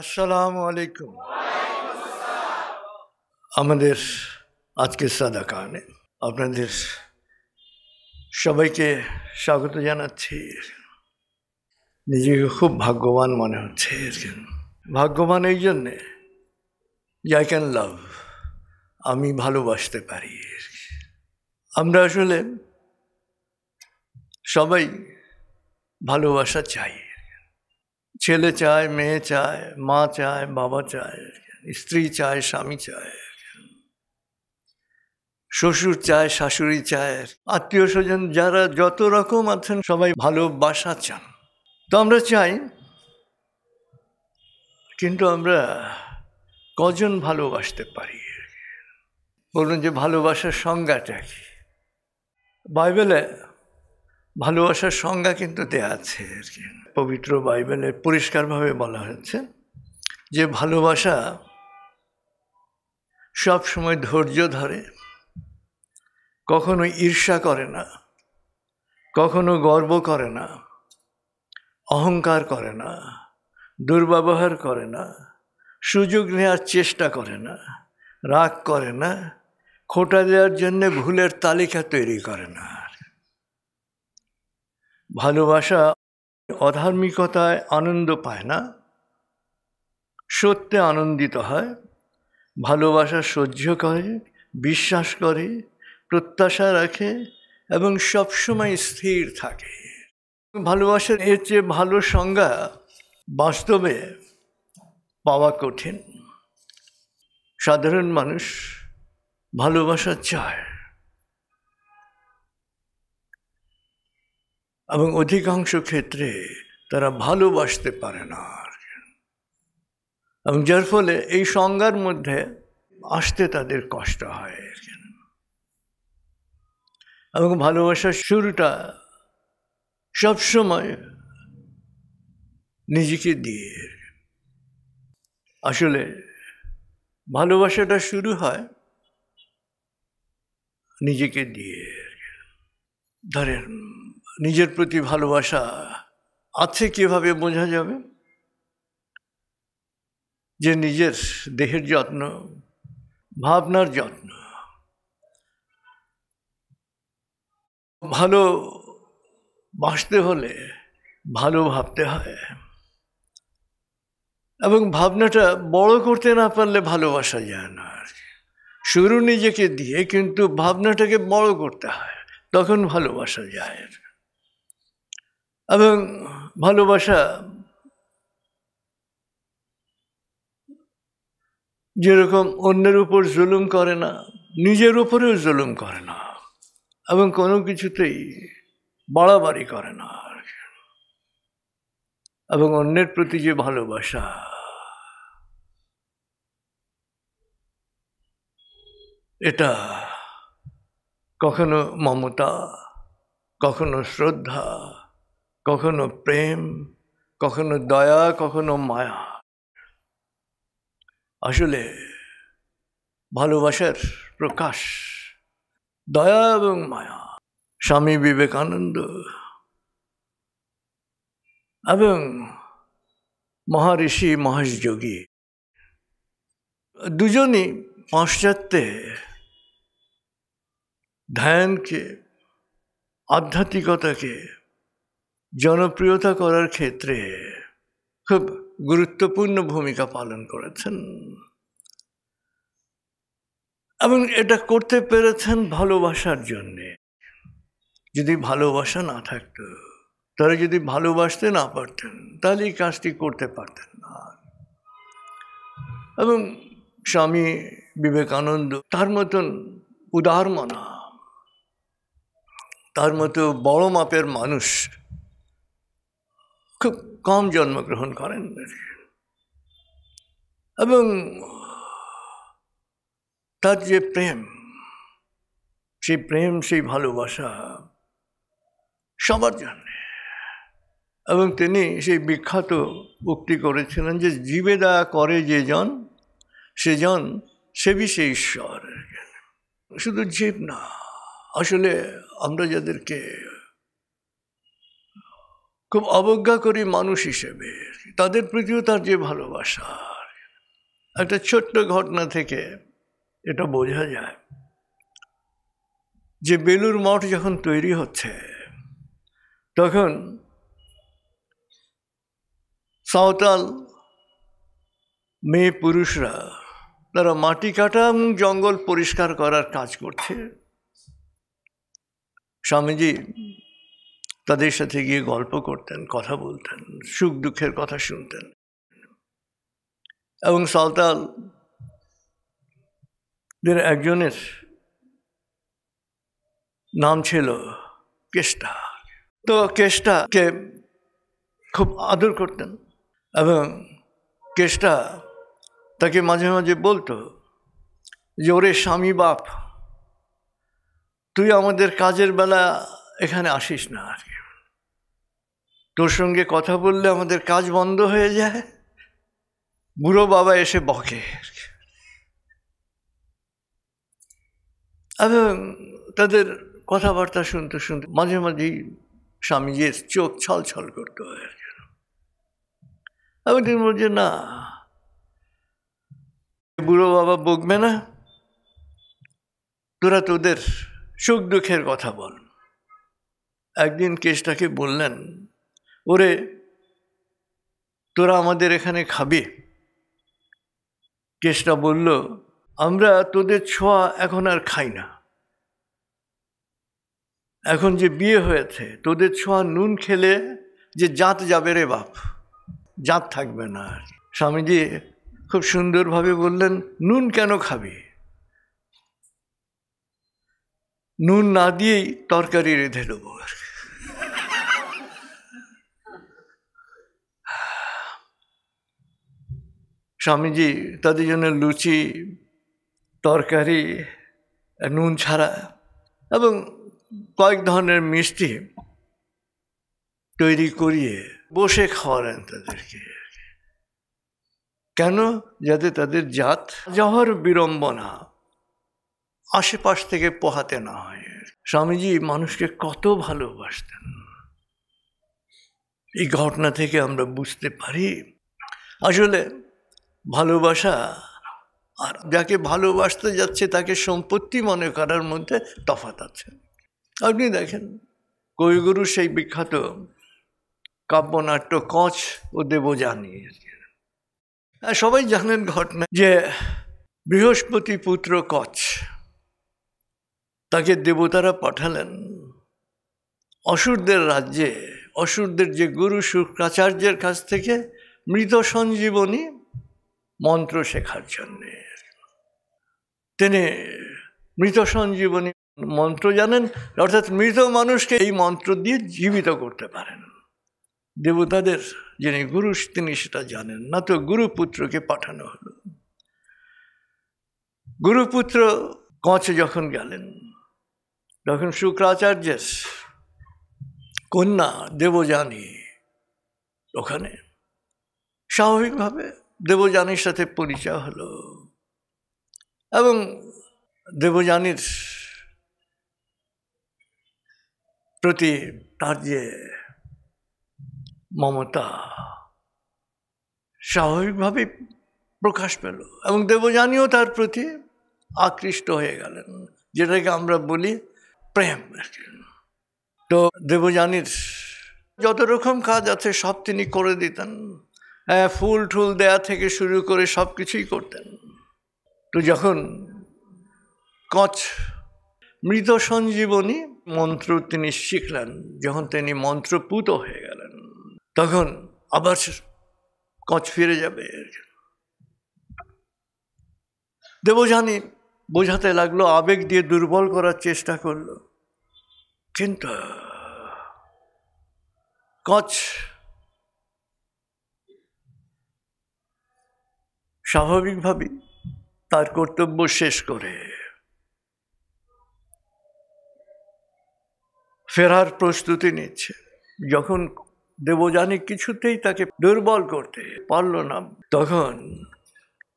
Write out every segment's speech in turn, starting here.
আসসালামু আলাইকুম আমাদের আজকে সাদা কারণে আপনাদের সবাইকে স্বাগত জানাচ্ছি নিজেকে খুব ভাগ্যবান মনে হচ্ছে ভাগ্যবান এই জন্যে যে আই ক্যান লাভ আমি ভালোবাসতে পারি আমরা আসলে সবাই ভালোবাসা চাই ছেলে চায় মেয়ে চায় মা চায় বাবা চায় স্ত্রী চায় স্বামী চায় শ্বশুর চায় শাশুড়ি চায় আত্মীয় স্বজন যারা যত রকম আছেন সবাই ভালোবাসা চান তো আমরা চাই কিন্তু আমরা কজন ভালোবাসতে পারি বলুন যে ভালোবাসার সংজ্ঞাটা কি বাইবেলে ভালোবাসার সংজ্ঞা কিন্তু দেয়া আছে আর কি পবিত্র বাইবেলে পরিষ্কারভাবে বলা হয়েছে যে ভালোবাসা সব সময় ধৈর্য ধরে কখনো ঈর্ষা করে না কখনো গর্ব করে না অহংকার করে না দুর্ব্যবহার করে না সুযোগ নেওয়ার চেষ্টা করে না রাগ করে না খোটা দেওয়ার জন্যে ভুলের তালিকা তৈরি করে না ভালোবাসা অধার্মিকতায় আনন্দ পায় না সত্যে আনন্দিত হয় ভালোবাসা সহ্য করে বিশ্বাস করে প্রত্যাশা রাখে এবং সবসময় স্থির থাকে ভালোবাসার এর চেয়ে ভালো সংজ্ঞা বাস্তবে পাওয়া কঠিন সাধারণ মানুষ ভালোবাসা চায় এবং অধিকাংশ ক্ষেত্রে তারা ভালোবাসতে পারে না এবং যার ফলে এই সংজ্ঞার মধ্যে আসতে তাদের কষ্ট হয় এবং ভালোবাসার শুরুটা সবসময় নিজেকে দিয়ে আসলে ভালোবাসাটা শুরু হয় নিজেকে দিয়ে ধরেন নিজের প্রতি ভালোবাসা আছে কিভাবে বোঝা যাবে যে নিজের দেহের যত্ন ভাবনার যত্ন ভালো বাঁচতে হলে ভালো ভাবতে হয় এবং ভাবনাটা বড় করতে না পারলে ভালোবাসা যায় না আর শুরু নিজেকে দিয়ে কিন্তু ভাবনাটাকে বড় করতে হয় তখন ভালোবাসা যায় এবং ভালোবাসা যেরকম অন্যের উপর জুলুম করে না নিজের উপরেও জুলুম করে না এবং কোনো কিছুতেই বাড়াবাড়ি করে না এবং অন্যের প্রতি যে ভালোবাসা এটা কখনো মমতা কখনো শ্রদ্ধা কখনো প্রেম কখনো দয়া কখনো মায়া আসলে ভালোবাসার প্রকাশ দয়া এবং মায়া স্বামী বিবেকানন্দ এবং মহর্ষি মহাশযোগী দুজনই পাশ্চাত্যে ধ্যানকে আধ্যাত্মিকতাকে জনপ্রিয়তা করার ক্ষেত্রে খুব গুরুত্বপূর্ণ ভূমিকা পালন করেছেন এবং এটা করতে পেরেছেন ভালোবাসার জন্যে যদি ভালোবাসা না থাকত তারা যদি ভালোবাসতে না পারতেন তাহলে এই কাজটি করতে পারতেন না এবং স্বামী বিবেকানন্দ তার মতন উদার মনা তার মতো বড় মাপের মানুষ খুব কম জন্মগ্রহণ করেন এবং তার যে প্রেম সেই প্রেম সেই ভালোবাসা সবার জন্যে এবং তিনি সেই বিখ্যাত উক্তি করেছিলেন যে জীবেদা করে যে জন সেজন সেবি সে ঈশ্বর শুধু জীব না আসলে আমরা যাদেরকে খুব অবজ্ঞা করি মানুষ হিসেবে তাদের প্রতিও তার যে ভালোবাসা একটা ছোট্ট ঘটনা থেকে এটা বোঝা যায় যে বেলুর মঠ যখন তৈরি হচ্ছে তখন সাঁওতাল মেয়ে পুরুষরা তারা মাটি কাটা এবং জঙ্গল পরিষ্কার করার কাজ করছে স্বামীজি তাদের সাথে গিয়ে গল্প করতেন কথা বলতেন সুখ দুঃখের কথা শুনতেন এবং সাঁওতালদের একজনের নাম ছিল কেষ্টা তো কেষ্টাকে খুব আদর করতেন এবং কেষ্টা তাকে মাঝে মাঝে বলতো যে ওরে স্বামী বাপ তুই আমাদের কাজের বেলা এখানে আসিস না আর কি তোর সঙ্গে কথা বললে আমাদের কাজ বন্ধ হয়ে যায় বুড়ো বাবা এসে বকে এবং তাদের কথাবার্তা শুনতে শুনতে মাঝে মাঝেই স্বামীজির চোখ ছল ছল করতে হয় আর কি আমি বল বলছি না বুড়ো বাবা বকবে না তোরা তোদের সুখ দুঃখের কথা বল একদিন কেষ্টাকে বললেন ওরে তোরা আমাদের এখানে খাবি কেষ্টা বলল আমরা তোদের ছোঁয়া এখন আর খাই না এখন যে বিয়ে হয়েছে তোদের ছোঁয়া নুন খেলে যে জাত যাবে রে বাপ জাত থাকবে না আর স্বামীজি খুব সুন্দরভাবে বললেন নুন কেন খাবি নুন না দিয়েই তরকারি রেঁধে দেবো আর স্বামীজি তাদের জন্য লুচি তরকারি নুন ছাড়া এবং কয়েক ধরনের মিষ্টি তৈরি করিয়ে বসে খাওয়ালেন তাদেরকে কেন যাতে তাদের জাত যাওয়ার বিড়ম্বনা আশেপাশ থেকে পোহাতে না হয় স্বামীজি মানুষকে কত ভালোবাসতেন এই ঘটনা থেকে আমরা বুঝতে পারি আসলে ভালোবাসা আর যাকে ভালোবাসতে যাচ্ছে তাকে সম্পত্তি মনে করার মধ্যে তফাত আছে আপনি দেখেন কবিগুরু সেই বিখ্যাত কাব্যনাট্য কচ ও দেবযানী হ্যাঁ, সবাই জানেন ঘটনা যে বৃহস্পতি পুত্র কচ তাকে দেবতারা পাঠালেন অসুরদের রাজ্যে অসুরদের যে গুরু শুক্রাচার্যের কাছ থেকে মৃত সঞ্জীবনী মন্ত্র শেখার জন্যে তিনি মৃত সঞ্জীবনী মন্ত্র জানেন অর্থাৎ মৃত মানুষকে এই মন্ত্র দিয়ে জীবিত করতে পারেন দেবতাদের যিনি গুরু তিনি সেটা জানেন না তো গুরুপুত্রকে পাঠানো হলো গুরুপুত্র কঁচ যখন গেলেন তখন শুক্রাচার্যের কন্যা দেবযানী ওখানে স্বাভাবিকভাবে দেবযানীর সাথে পরিচয় হলো এবং দেবযানীর প্রতি তার যে মমতা স্বাভাবিকভাবেই প্রকাশ পেল এবং দেবযানীও তার প্রতি আকৃষ্ট হয়ে গেলেন যেটাকে আমরা বলি প্রেম তো দেবযানীর যত রকম কাজ আছে সব তিনি করে দিতেন হ্যাঁ, ফুল ঠুল দেয়া থেকে শুরু করে সব কিছুই করতেন তো যখন কচ মৃত সঞ্জীবনী মন্ত্র তিনি শিখলেন যখন তিনি মন্ত্রপুত হয়ে গেলেন তখন আবার কচ ফিরে যাবে দেবযানী বোঝাতে লাগলো আবেগ দিয়ে দুর্বল করার চেষ্টা করল কিন্তু কচ স্বাভাবিকভাবেই তার কর্তব্য শেষ করে ফেরার প্রস্তুতি নিচ্ছে যখন দেবযানী কিছুতেই তাকে দুর্বল করতে পারল না তখন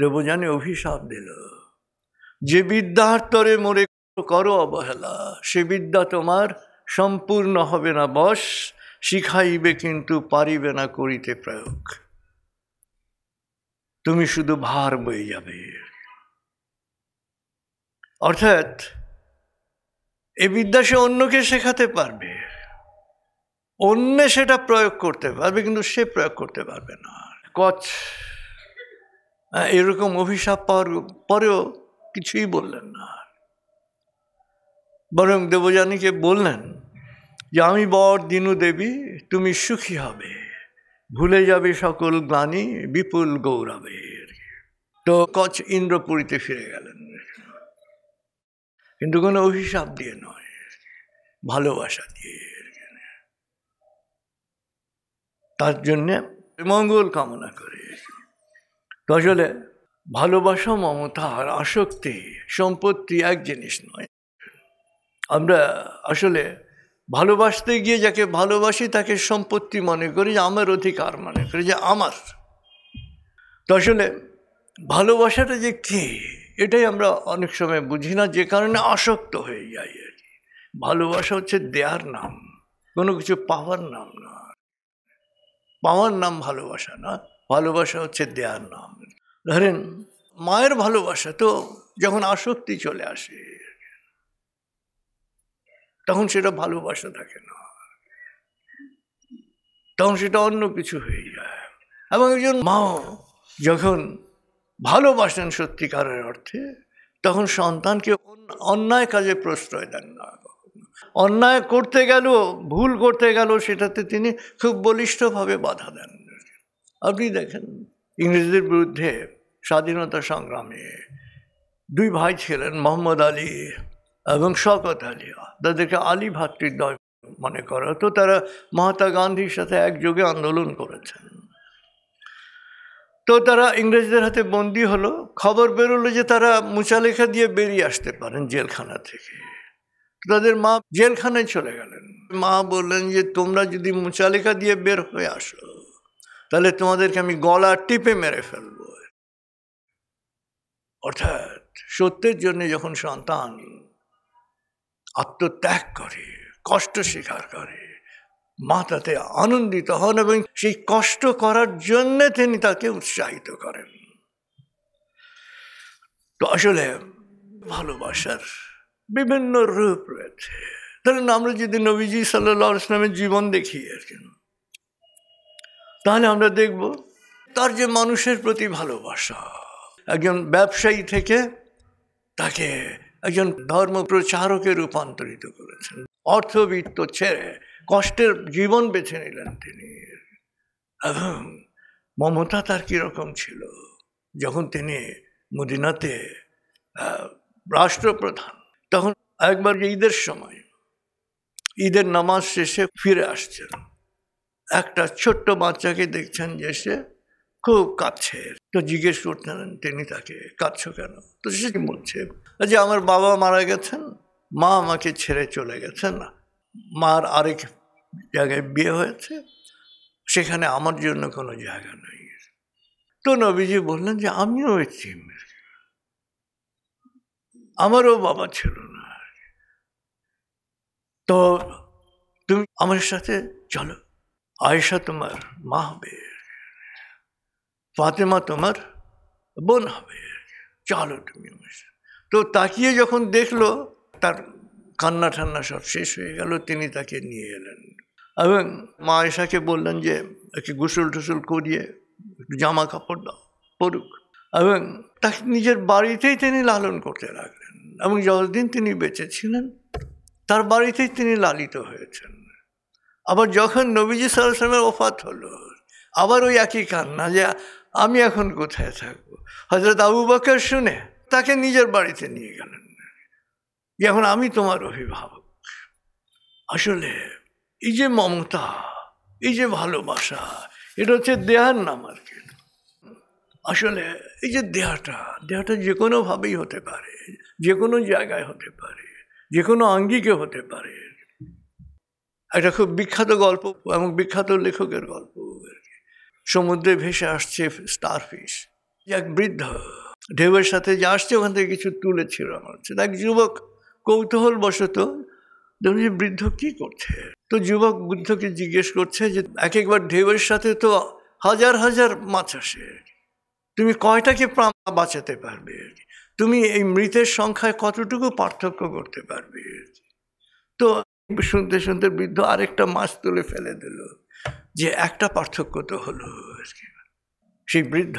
দেবযানী অভিশাপ দিল যে বিদ্যার তরে মরে করো অবহেলা সে বিদ্যা তোমার সম্পূর্ণ হবে না বস শিখাইবে কিন্তু পারিবে না করিতে প্রয়োগ তুমি শুধু ভার বয়ে যাবে অর্থাৎ এ বিদ্যা সে অন্যকে শেখাতে পারবে অন্যে সেটা প্রয়োগ করতে পারবে কিন্তু সে প্রয়োগ করতে পারবে না কচ এরকম অভিশাপ পাওয়ার পরেও কিছুই বললেন না বরং দেবযানীকে বললেন যে আমি বর দিনু দেবী তুমি সুখী হবে ভুলে যাবে সকল গ্লানি বিপুল গৌরবের তো কচ ইন্দ্রপুরীতে ফিরে গেলেন কিন্তু কোনো অভিশাপ দিয়ে নয় ভালোবাসা দিয়ে তার জন্যে মঙ্গল কামনা করে আসলে ভালোবাসা মমতা আর আসক্তি সম্পত্তি এক জিনিস নয় আমরা আসলে ভালোবাসতে গিয়ে যাকে ভালোবাসি তাকে সম্পত্তি মনে করি যে আমার অধিকার মনে করি যে আমার তো আসলে ভালোবাসাটা যে কী এটাই আমরা অনেক সময় বুঝি না যে কারণে আসক্ত হয়ে যাই আর কি ভালোবাসা হচ্ছে দেয়ার নাম কোনো কিছু পাওয়ার নাম না পাওয়ার নাম ভালোবাসা না ভালোবাসা হচ্ছে দেয়ার নাম ধরেন মায়ের ভালোবাসা তো যখন আসক্তি চলে আসে তখন সেটা ভালোবাসা থাকে না তখন সেটা অন্য কিছু হয়ে যায় এবং একজন মাও যখন ভালোবাসেন সত্যিকারের অর্থে তখন সন্তানকে অন্যায় কাজে প্রশ্রয় দেন না অন্যায় করতে গেল ভুল করতে গেল সেটাতে তিনি খুব বলিষ্ঠভাবে বাধা দেন আপনি দেখেন ইংরেজদের বিরুদ্ধে স্বাধীনতা সংগ্রামে দুই ভাই ছিলেন মোহাম্মদ আলী এবং শকত আলী তাদেরকে আলী ভাতৃদ্বয় মনে করা তো তারা মহাত্মা গান্ধীর সাথে একযোগে আন্দোলন করেছেন তো তারা ইংরেজদের হাতে বন্দি হলো খবর বেরোলো যে তারা মুচালেখা দিয়ে বেরিয়ে আসতে পারেন জেলখানা থেকে তাদের মা জেলখানায় চলে গেলেন মা বললেন যে তোমরা যদি মুচালেখা দিয়ে বের হয়ে আসো তাহলে তোমাদেরকে আমি গলা টিপে মেরে ফেলবো অর্থাৎ সত্যের জন্য যখন সন্তান আত্মত্যাগ করে কষ্ট স্বীকার করে মা তাতে আনন্দিত হন এবং সেই কষ্ট করার জন্য তিনি তাকে উৎসাহিত করেন তো আসলে ভালোবাসার বিভিন্ন রূপ রয়েছে ধরেন আমরা যদি নবীজি সাল্লা ইসলামের জীবন দেখি আর কি তাহলে আমরা দেখব তার যে মানুষের প্রতি ভালোবাসা একজন ব্যবসায়ী থেকে তাকে একজন ধর্ম প্রচারকে রূপান্তরিত করেছেন অর্থবিত্ত ছেড়ে কষ্টের জীবন বেছে নিলেন তিনি এবং মমতা তার কীরকম ছিল যখন তিনি মদিনাতে রাষ্ট্রপ্রধান তখন একবার ঈদের সময় ঈদের নামাজ শেষে ফিরে আসছেন একটা ছোট্ট বাচ্চাকে দেখছেন যে সে খুব কাঁদছে তো জিজ্ঞেস করতেন তিনি তাকে কাঁদছো কেন তো সে বলছে যে আমার বাবা মারা গেছেন মা আমাকে ছেড়ে চলে গেছেন মার আরেক জায়গায় বিয়ে হয়েছে সেখানে আমার জন্য কোনো জায়গা নেই তো নবীজি বললেন যে আমিও এসছি আমারও বাবা ছিল না তো তুমি আমার সাথে চলো আয়সা তোমার মা হবে ফাতেমা তোমার বোন হবে চলো তুমি তো তাকিয়ে যখন দেখলো তার কান্না ঠান্না সব শেষ হয়ে গেল তিনি তাকে নিয়ে এলেন এবং মা এসাকে বললেন যে একে গোসল টুসল করিয়ে একটু জামা কাপড় দাও পড়ুক এবং তাকে নিজের বাড়িতেই তিনি লালন করতে লাগলেন এবং যতদিন তিনি বেঁচে ছিলেন তার বাড়িতেই তিনি লালিত হয়েছেন আবার যখন নবীজি সাল্লামের ওফাত হলো আবার ওই একই কান্না যে আমি এখন কোথায় থাকবো হজরত আবু বাকর শুনে তাকে নিজের বাড়িতে নিয়ে গেলেন এখন আমি তোমার অভিভাবক আসলে এই যে মমতা এই যে ভালোবাসা এটা হচ্ছে দেহার নাম আর কি আসলে এই যে দেহাটা দেহাটা যে কোনোভাবেই হতে পারে যে কোনো জায়গায় হতে পারে যে কোনো আঙ্গিকে হতে পারে একটা খুব বিখ্যাত গল্প এবং বিখ্যাত লেখকের গল্প সমুদ্রে ভেসে আসছে স্টারফিশ এক বৃদ্ধ ঢেউয়ের সাথে যে আসছে ওখান থেকে কিছু তুলেছিল আমার হচ্ছে এক যুবক কৌতূহলবশত ধরুন যে বৃদ্ধ কী করছে তো যুবক বৃদ্ধকে জিজ্ঞেস করছে যে এক একবার ঢেউয়ের সাথে তো হাজার হাজার মাছ আসে তুমি কয়টাকে প্রাণ বাঁচাতে পারবে তুমি এই মৃতের সংখ্যায় কতটুকু পার্থক্য করতে পারবে তো শুনতে শুনতে বৃদ্ধ আরেকটা মাছ তুলে ফেলে দিল যে একটা পার্থক্য তো হলো সেই বৃদ্ধ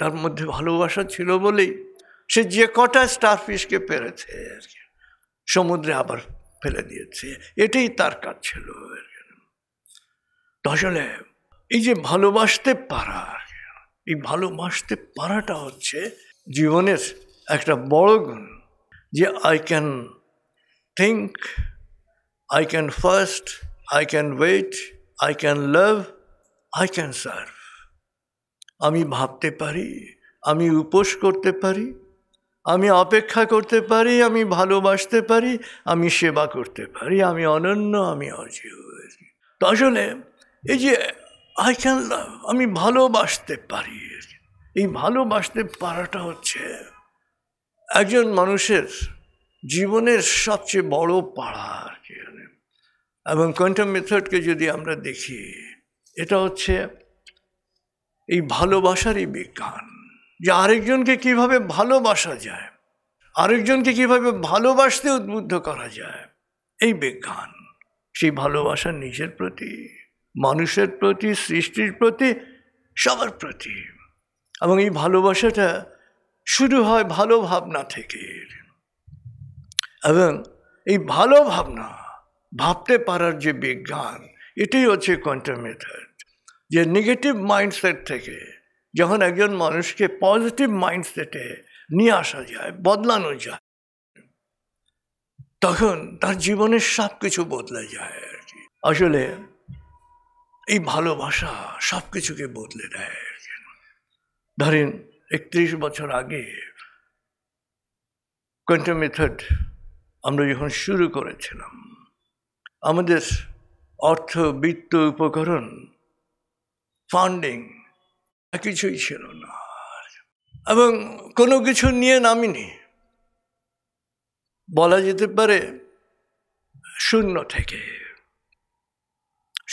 তার মধ্যে ভালোবাসা ছিল বলেই সে যে কটা স্টার ফিশকে পেরেছে আর কি সমুদ্রে আবার ফেলে দিয়েছে এটাই তার কাজ ছিল আসলে এই যে ভালোবাসতে পারা এই ভালোবাসতে পারাটা হচ্ছে জীবনের একটা বড় গুণ যে I can think I can fast I can wait I can love I can serve আমি ভাবতে পারি আমি উপোস করতে পারি আমি অপেক্ষা করতে পারি আমি ভালোবাসতে পারি আমি সেবা করতে পারি আমি অনন্য আমি অজীব তো আসলে এই যে আই ক্যান লাভ আমি ভালোবাসতে পারি এই ভালোবাসতে পারাটা হচ্ছে একজন মানুষের জীবনের সবচেয়ে বড় পাড়া আর কি এবং কোয়ান্টাম মেথডকে যদি আমরা দেখি এটা হচ্ছে এই ভালোবাসারই বিজ্ঞান যে আরেকজনকে কিভাবে ভালোবাসা যায় আরেকজনকে কীভাবে ভালোবাসতে উদ্বুদ্ধ করা যায় এই বিজ্ঞান সেই ভালোবাসা নিজের প্রতি মানুষের প্রতি সৃষ্টির প্রতি সবার প্রতি এবং এই ভালোবাসাটা শুরু হয় ভালো ভাবনা থেকে এবং এই ভালো ভাবনা ভাবতে পারার যে বিজ্ঞান এটাই হচ্ছে কোয়ান্টাম মেথড যে নেগেটিভ মাইন্ডসেট থেকে যখন একজন মানুষকে পজিটিভ মাইন্ডসেটে নিয়ে আসা যায় বদলানো যায় তখন তার জীবনের সব কিছু বদলে যায় আর কি আসলে এই ভালোবাসা সব কিছুকে বদলে দেয় ধরেন একত্রিশ বছর আগে কোয়ান্টাম মেথড আমরা যখন শুরু করেছিলাম আমাদের অর্থ বৃত্ত উপকরণ ফান্ডিং কিছুই ছিল না এবং কোনো কিছু নিয়ে নামিনি বলা যেতে পারে শূন্য থেকে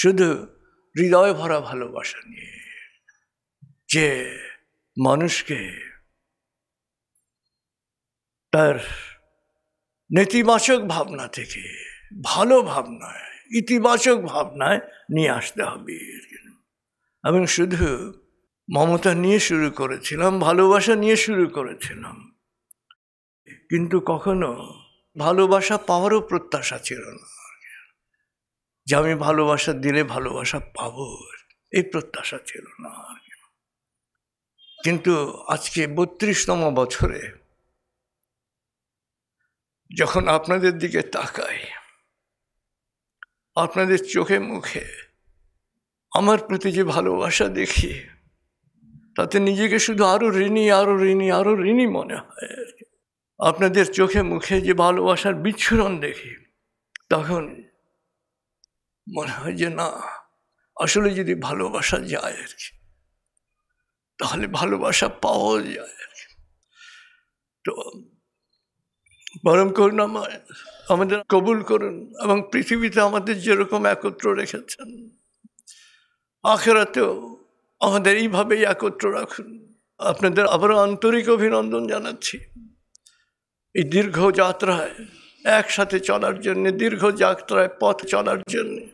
শুধু হৃদয় ভরা ভালোবাসা নিয়ে যে মানুষকে তার নেতিবাচক ভাবনা থেকে ভালো ভাবনায় ইতিবাচক ভাবনায় নিয়ে আসতে হবে আমি শুধু মমতা নিয়ে শুরু করেছিলাম ভালোবাসা নিয়ে শুরু করেছিলাম কিন্তু কখনো ভালোবাসা পাওয়ারও প্রত্যাশা ছিল না যে আমি ভালোবাসা দিলে ভালোবাসা পাব এই প্রত্যাশা ছিল না কিন্তু আজকে বত্রিশতম বছরে যখন আপনাদের দিকে তাকাই আপনাদের চোখে মুখে আমার প্রতি যে ভালোবাসা দেখি তাতে নিজেকে শুধু আরও ঋণী আরও ঋণী আরও ঋণী মনে হয় আর কি আপনাদের চোখে মুখে যে ভালোবাসার বিচ্ছুরণ দেখি তখন মনে হয় যে না আসলে যদি ভালোবাসা যায় আর কি তাহলে ভালোবাসা পাওয়া যায় আর কি তো বরং করুন আমাদের কবুল করুন এবং পৃথিবীতে আমাদের যেরকম একত্র রেখেছেন আখেরাতেও আমাদের এইভাবেই একত্র রাখুন আপনাদের আবারও আন্তরিক অভিনন্দন জানাচ্ছি এই দীর্ঘ যাত্রায় একসাথে চলার জন্যে দীর্ঘ যাত্রায় পথ চলার জন্যে